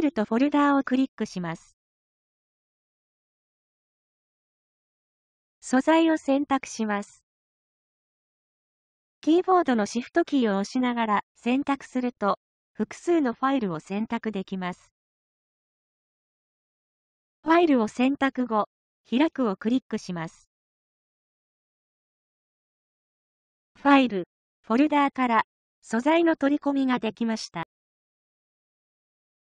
イルとフォルダーをクリックします。素材を選択します。キーボードのシフトキーを押しながら選択すると、複数のファイルを選択できます。ファイルを選択後、開くをクリックします。ファイル、フォルダーから素材の取り込みができました。